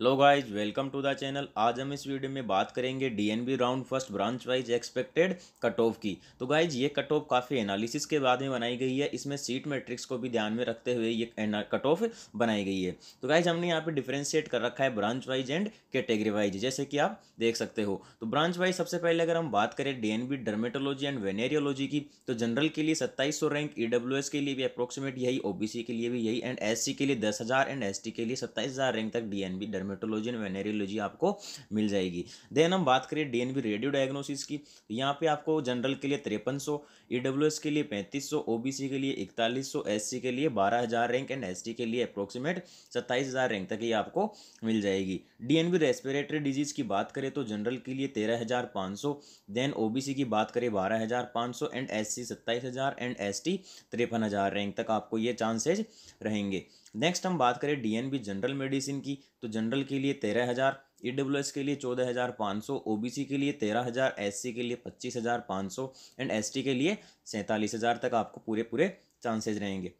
hello guys welcome to the channel आज हम इस वीडियो में बात करेंगे DNB round first branch wise expected cut off की तो गाइस ये कट ऑफ काफ़ी एनालिसिस के बाद में बनाई गई है इसमें सीट मैट्रिक्स को भी ध्यान में रखते हुए ये कट ऑफ बनाई गई है तो गाइज हमने यहाँ पे डिफ्रेंशिएट कर रखा है branch wise and category wise जैसे कि आप देख सकते हो तो ब्रांच वाइज सबसे पहले अगर हम बात करें डी डर्मेटोलॉजी एंड वेनेरियोलॉजी की तो जनरल के लिए सत्ताईस रैंक ई e के लिए भी अप्रोक्सीमेट यही ओ के लिए भी यही एंड एस के लिए दस एंड एस के लिए सत्ताईस रैंक तक D N haematology and venereology आपको मिल जाएगी देन हम बात करें डीएनबी रेडियो डायग्नोसिस की तो यहाँ पे आपको जनरल के लिए तिरपन सौ के लिए पैंतीस सौ ओबीसी के लिए इकतालीस सौ एससी के लिए बारह हज़ार रैंक एंड एसटी के लिए अप्रोक्सीमेट सत्ताईस हज़ार रैंक तक ये आपको मिल जाएगी डीएनबी रेस्पिरेटरी डिजीज़ की बात करें तो जनरल के लिए तेरह हज़ार पाँच सौ देन ओबीसी की बात करें बारह हज़ार पाँच सौ एंड एससी सत्ताईस हज़ार एंड एसटी तिरपन हज़ार रैंक तक आपको ये चांसेज रहेंगे नेक्स्ट हम बात करें डीएनबी जनरल मेडिसिन की तो जनरल जनरल के लिए तेरह हज़ार ई के लिए चौदह हज़ार पाँच सौ ओ के लिए तेरह हज़ार एस के लिए पच्चीस हज़ार पाँच सौ एंड एस के लिए सैंतालीस हज़ार तक आपको पूरे पूरे चांसेज रहेंगे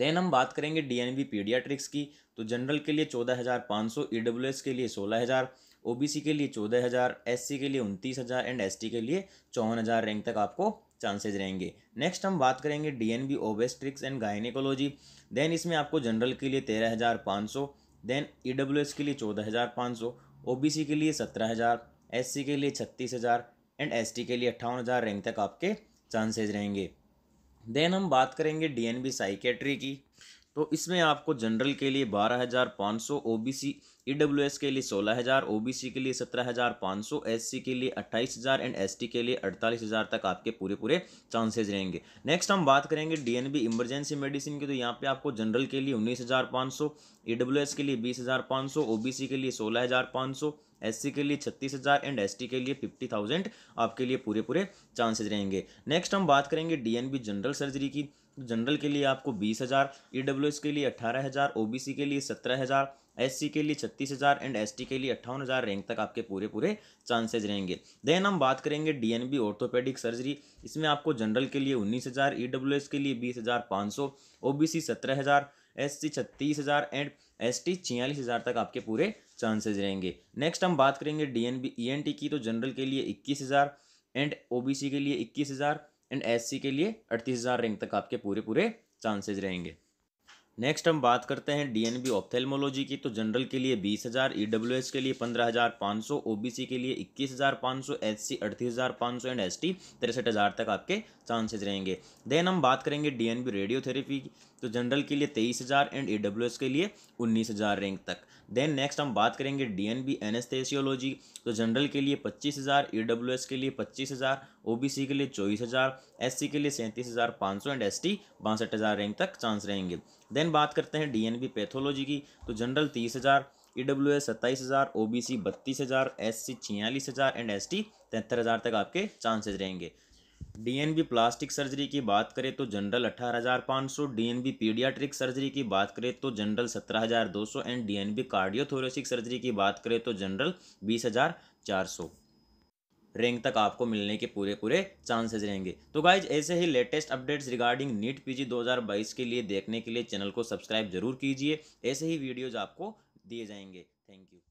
देन हम बात करेंगे डी एन पीडियाट्रिक्स की तो जनरल के लिए चौदह हज़ार पाँच सौ ई के लिए सोलह हज़ार ओ के लिए चौदह हज़ार एस के लिए उनतीस हज़ार एंड एस के लिए चौवन हज़ार रैंक तक आपको चांसेज रहेंगे नेक्स्ट हम बात करेंगे D N B obstetrics and gynaecology then इसमें आपको जनरल के लिए तेरह हज़ार पाँच सौ देन ई डब्ल्यू एस के लिए चौदह हज़ार पाँच सौ ओ बी सी के लिए सत्रह हज़ार एस सी के लिए छत्तीस हज़ार एंड एस टी के लिए अट्ठावन हज़ार रैंक तक आपके चांसेज रहेंगे देन हम बात करेंगे डी एन बी की तो इसमें आपको जनरल के लिए बारह हज़ार पाँच सौ O B C E W S के लिए सोलह हज़ार ओ बी सी के लिए सत्रह हज़ार पाँच सौ एस सी के लिए अट्ठाईस हज़ार एंड एस टी के लिए अड़तालीस हज़ार तक आपके पूरे पूरे चांसेज रहेंगे नेक्स्ट हम बात करेंगे D N B emergency medicine की तो यहाँ पे आपको जनरल के लिए उन्नीस हज़ार पाँच सौ ई डब्ल्यू एस के लिए बीस हज़ार पाँच सौ ओ बी सी के लिए सोलह हज़ार पाँच सौ एससी के लिए छत्तीस हज़ार एंड एसटी के लिए फिफ्टी थाउजेंड आपके लिए पूरे पूरे चांसेज रहेंगे नेक्स्ट हम बात करेंगे डीएनबी जनरल सर्जरी की जनरल के लिए आपको बीस हज़ार ई डब्ल्यू एस के लिए अट्ठारह हज़ार ओ बी सी के लिए सत्रह हज़ार एस सी के लिए छत्तीस हज़ार एंड एस टी के लिए अट्ठावन हज़ार रैंक तक आपके पूरे पूरे चांसेज रहेंगे देन हम बात करेंगे D N B orthopaedic surgery इसमें आपको जनरल के लिए उन्नीस हज़ार ई डब्ल्यू एस के लिए बीस हज़ार पाँच सौ ओ बी सी सत्रह हज़ार एस सी छत्तीस हज़ार एंड एस टी छियालीस हज़ार तक आपके पूरे चांसेज रहेंगे नेक्स्ट हम बात करेंगे D N B E N T की तो जनरल के लिए इक्कीस हज़ार एंड ओ बी सी के लिए इक्कीस हज़ार एंड एससी के लिए अड़तीस हज़ार रैंक तक आपके पूरे पूरे चांसेज रहेंगे नेक्स्ट हम बात करते हैं डीएनबी ऑप्थेलमोलॉजी की तो जनरल के लिए बीस हज़ार ई e के लिए पंद्रह हज़ार पाँच सौ ओ के लिए इक्कीस हज़ार पाँच सौ एस सी अड़तीस हज़ार पाँच सौ एंड एस टी तिरसठ हज़ार तक आपके चांसेज रहेंगे देन हम बात करेंगे डीएनबी रेडियोथेरेपी की तो जनरल के लिए तेईस हज़ार एंड ई e के लिए उन्नीस हज़ार रैंक तक देन नेक्स्ट हम बात करेंगे डी एन बी एनेस्थेसियोलॉजी तो जनरल के लिए पच्चीस हज़ार ई डब्ल्यू एस के लिए पच्चीस हज़ार ओ बी सी के लिए चौबीस हज़ार एस सी के लिए सैंतीस हज़ार पाँच सौ एंड एस टी बासठ हज़ार रैंक तक चांस रहेंगे देन बात करते हैं डी एन बी पैथोलॉजी की तो जनरल तीस हज़ार ई डब्ल्यू एस सत्ताईस हज़ार ओ बी सी बत्तीस हज़ार एस सी छियालीस हज़ार एंड एस टी तिहत्तर हज़ार तक आपके चांसेज रहेंगे डीएनबी प्लास्टिक सर्जरी की बात करें तो जनरल अठारह हज़ार पाँच सौ डीएनबी पीडियाट्रिक सर्जरी की बात करें तो जनरल सत्रह हज़ार दो सौ एंड डीएनबी कार्डियोथोरेसिक सर्जरी की बात करें तो जनरल बीस हज़ार चार सौ रैंक तक आपको मिलने के पूरे पूरे चांसेस रहेंगे तो गाइज ऐसे ही latest updates regarding NEET PG 2022 के लिए देखने के लिए चैनल को सब्सक्राइब जरूर कीजिए ऐसे ही वीडियोज़ आपको दिए जाएंगे थैंक यू